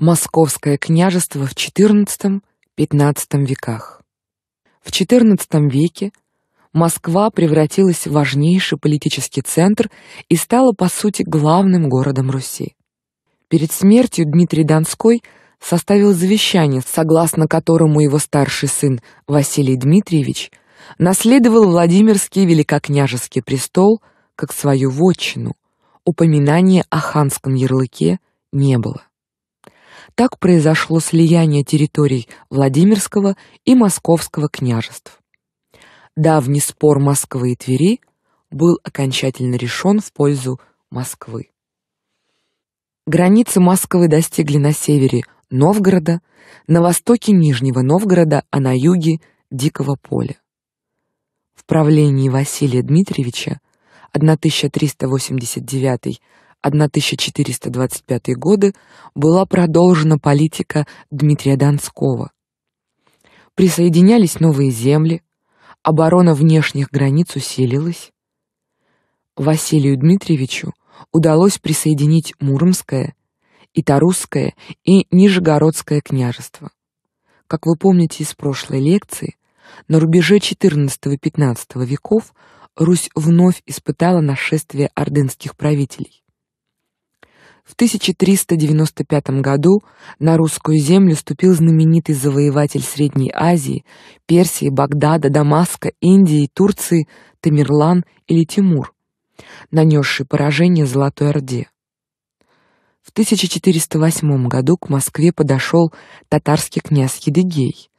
Московское княжество в XIV-XV веках. В XIV веке Москва превратилась в важнейший политический центр и стала по сути главным городом Руси. Перед смертью Дмитрий Донской составил завещание, согласно которому его старший сын Василий Дмитриевич наследовал Владимирский великокняжеский престол как свою вотчину. Упоминания о ханском ярлыке не было. Так произошло слияние территорий Владимирского и Московского княжеств. Давний спор Москвы и Твери был окончательно решен в пользу Москвы. Границы Москвы достигли на севере Новгорода, на востоке Нижнего Новгорода, а на юге Дикого поля. В правлении Василия Дмитриевича 1389 1425 годы была продолжена политика Дмитрия Донского. Присоединялись новые земли, оборона внешних границ усилилась. Василию Дмитриевичу удалось присоединить Муромское, Итарусское и Нижегородское княжество. Как вы помните из прошлой лекции, на рубеже XIV-XV веков Русь вновь испытала нашествие ордынских правителей. В 1395 году на русскую землю ступил знаменитый завоеватель Средней Азии, Персии, Багдада, Дамаска, Индии, Турции Тамерлан или Тимур, нанесший поражение Золотой Орде. В 1408 году к Москве подошел татарский князь Едыгей.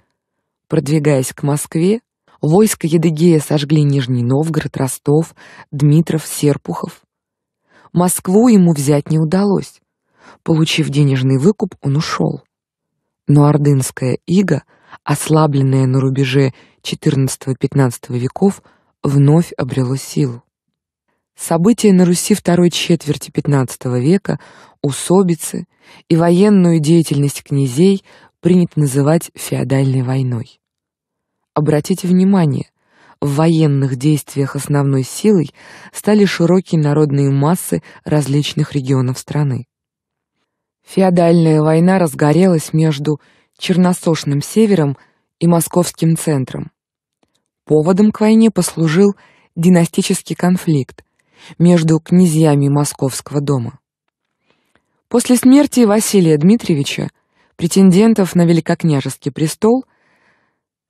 Продвигаясь к Москве, войско Едыгея сожгли Нижний Новгород, Ростов, Дмитров, Серпухов. Москву ему взять не удалось. Получив денежный выкуп, он ушел. Но ордынская ига, ослабленная на рубеже XIV-XV веков, вновь обрела силу. События на Руси второй четверти XV века, усобицы и военную деятельность князей принято называть феодальной войной. Обратите внимание, в военных действиях основной силой стали широкие народные массы различных регионов страны. Феодальная война разгорелась между Черносошным севером и Московским центром. Поводом к войне послужил династический конфликт между князьями Московского дома. После смерти Василия Дмитриевича претендентов на великокняжеский престол –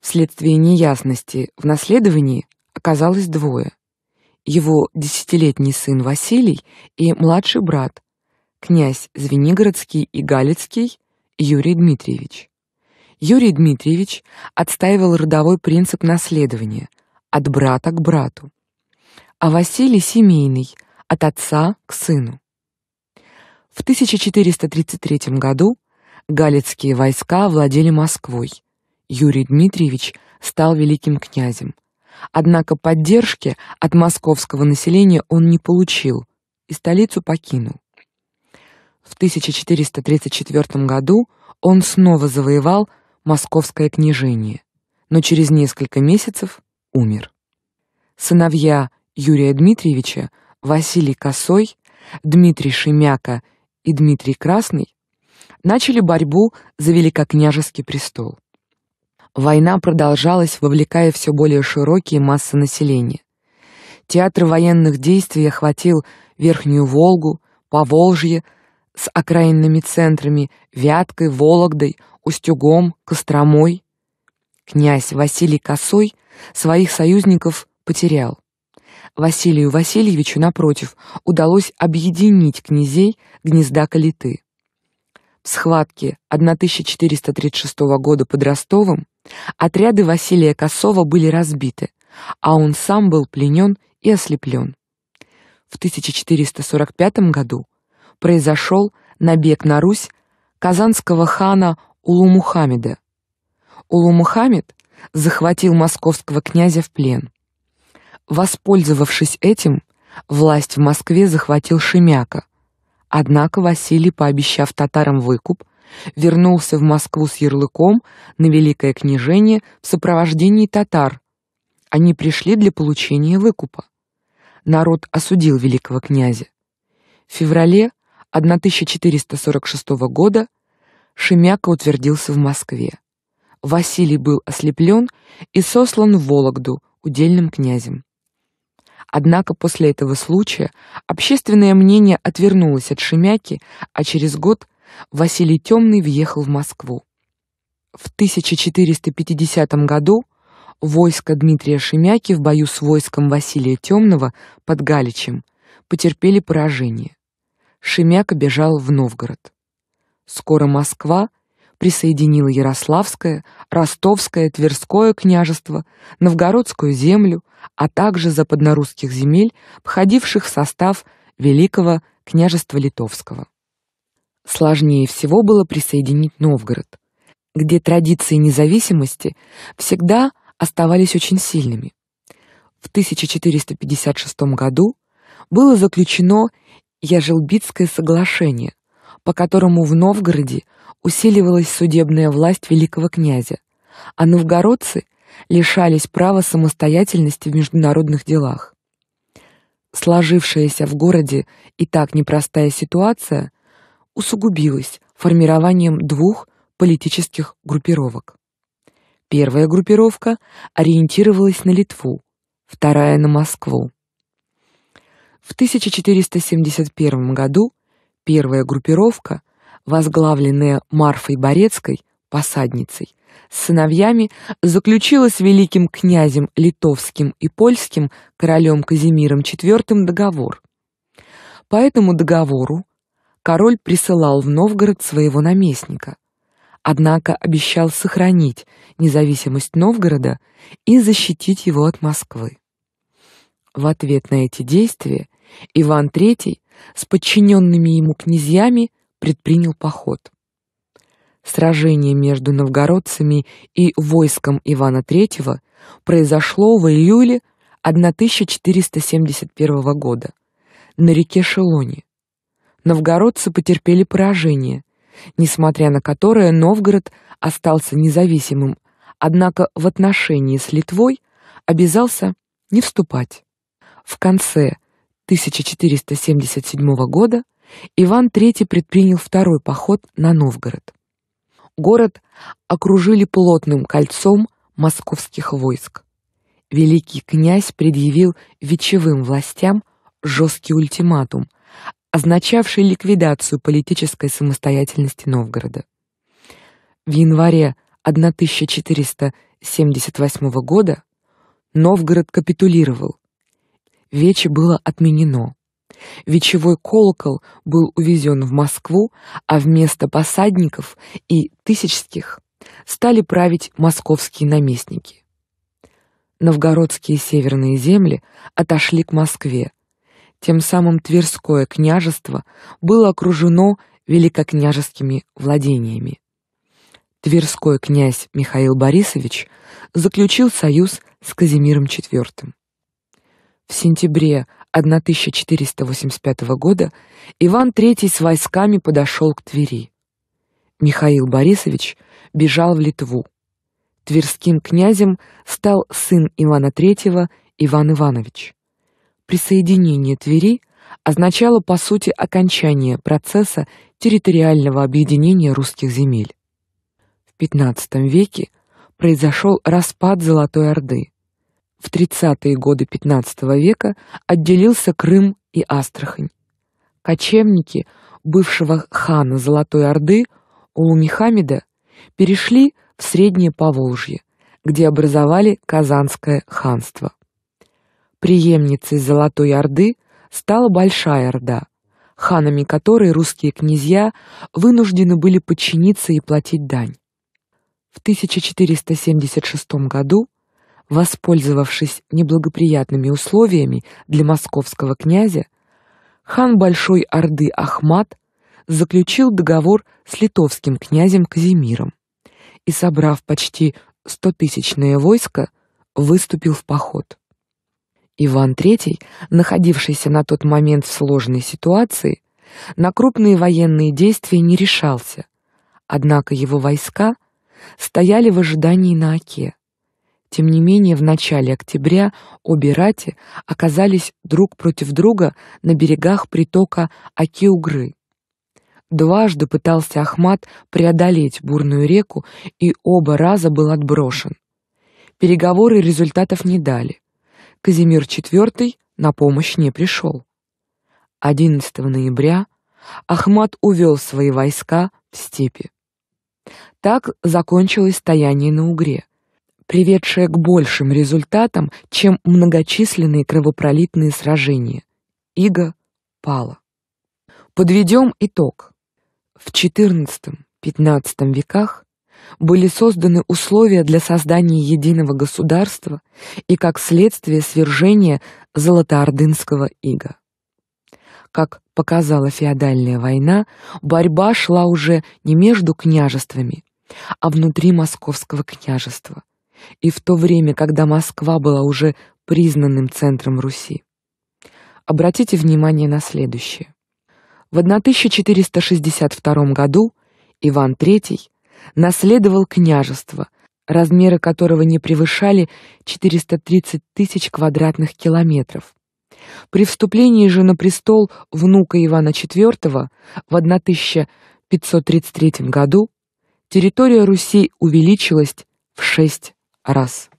Вследствие неясности в наследовании оказалось двое. Его десятилетний сын Василий и младший брат, князь Звенигородский и Галицкий Юрий Дмитриевич. Юрий Дмитриевич отстаивал родовой принцип наследования от брата к брату, а Василий семейный от отца к сыну. В 1433 году галицкие войска владели Москвой Юрий Дмитриевич стал великим князем. Однако поддержки от московского населения он не получил и столицу покинул. В 1434 году он снова завоевал московское княжение, но через несколько месяцев умер. Сыновья Юрия Дмитриевича Василий Косой, Дмитрий Шемяка и Дмитрий Красный начали борьбу за великокняжеский престол. Война продолжалась, вовлекая все более широкие массы населения. Театр военных действий охватил Верхнюю Волгу, Поволжье с окраинными центрами Вяткой, Вологдой, Устюгом, Костромой. Князь Василий Косой своих союзников потерял. Василию Васильевичу, напротив, удалось объединить князей гнезда Калиты. В схватке 1436 года под Ростовом Отряды Василия Косова были разбиты, а он сам был пленен и ослеплен. В 1445 году произошел набег на Русь казанского хана Улу-Мухаммеда. Улу-Мухаммед захватил московского князя в плен. Воспользовавшись этим, власть в Москве захватил Шемяка. Однако Василий, пообещав татарам выкуп, вернулся в Москву с ярлыком на великое княжение в сопровождении татар. Они пришли для получения выкупа. Народ осудил великого князя. В феврале 1446 года Шемяка утвердился в Москве. Василий был ослеплен и сослан в Вологду удельным князем. Однако после этого случая общественное мнение отвернулось от Шемяки, а через год Василий Темный въехал в Москву. В 1450 году войско Дмитрия Шемяки в бою с войском Василия Темного под Галичем потерпели поражение. Шемяка бежал в Новгород. Скоро Москва присоединила Ярославское, Ростовское, Тверское княжество, Новгородскую землю, а также западнорусских земель, входивших в состав Великого княжества Литовского сложнее всего было присоединить Новгород, где традиции независимости всегда оставались очень сильными. В 1456 году было заключено Яжелбитское соглашение, по которому в Новгороде усиливалась судебная власть великого князя, а новгородцы лишались права самостоятельности в международных делах. Сложившаяся в городе и так непростая ситуация усугубилось формированием двух политических группировок. Первая группировка ориентировалась на Литву, вторая на Москву. В 1471 году первая группировка, возглавленная Марфой Борецкой, посадницей, с сыновьями заключила с великим князем литовским и польским королем Казимиром IV договор. По этому договору король присылал в Новгород своего наместника, однако обещал сохранить независимость Новгорода и защитить его от Москвы. В ответ на эти действия Иван III с подчиненными ему князьями предпринял поход. Сражение между новгородцами и войском Ивана III произошло в июле 1471 года на реке Шелоне, новгородцы потерпели поражение, несмотря на которое Новгород остался независимым, однако в отношении с Литвой обязался не вступать. В конце 1477 года Иван III предпринял второй поход на Новгород. Город окружили плотным кольцом московских войск. Великий князь предъявил вечевым властям жесткий ультиматум – означавший ликвидацию политической самостоятельности Новгорода. В январе 1478 года Новгород капитулировал. Вече было отменено. Вечевой колокол был увезен в Москву, а вместо посадников и тысячских стали править московские наместники. Новгородские северные земли отошли к Москве, тем самым Тверское княжество было окружено великокняжескими владениями. Тверской князь Михаил Борисович заключил союз с Казимиром IV. В сентябре 1485 года Иван III с войсками подошел к Твери. Михаил Борисович бежал в Литву. Тверским князем стал сын Ивана III Иван Иванович. Присоединение Твери означало по сути окончание процесса территориального объединения русских земель. В XV веке произошел распад Золотой Орды. В 30-е годы XV века отделился Крым и Астрахань. Кочевники бывшего хана Золотой Орды Улу-Михамеда перешли в Среднее Поволжье, где образовали Казанское ханство. Преемницей Золотой Орды стала Большая Орда, ханами которой русские князья вынуждены были подчиниться и платить дань. В 1476 году, воспользовавшись неблагоприятными условиями для московского князя, хан Большой Орды Ахмат заключил договор с литовским князем Казимиром и, собрав почти стотысячное войско, выступил в поход. Иван III, находившийся на тот момент в сложной ситуации, на крупные военные действия не решался. Однако его войска стояли в ожидании на Оке. Тем не менее, в начале октября обе рати оказались друг против друга на берегах притока Оки-Угры. Дважды пытался Ахмат преодолеть бурную реку и оба раза был отброшен. Переговоры результатов не дали. Казимир IV на помощь не пришел. 11 ноября Ахмат увел свои войска в степи. Так закончилось стояние на Угре, приведшее к большим результатам, чем многочисленные кровопролитные сражения. Иго пала. Подведем итог. В XIV-XV веках были созданы условия для создания единого государства и как следствие свержения золотоордынского ига. Как показала феодальная война, борьба шла уже не между княжествами, а внутри московского княжества, и в то время, когда Москва была уже признанным центром Руси. Обратите внимание на следующее. В 1462 году Иван III наследовал княжество, размеры которого не превышали 430 тысяч квадратных километров. При вступлении же на престол внука Ивана IV в 1533 году территория Руси увеличилась в шесть раз.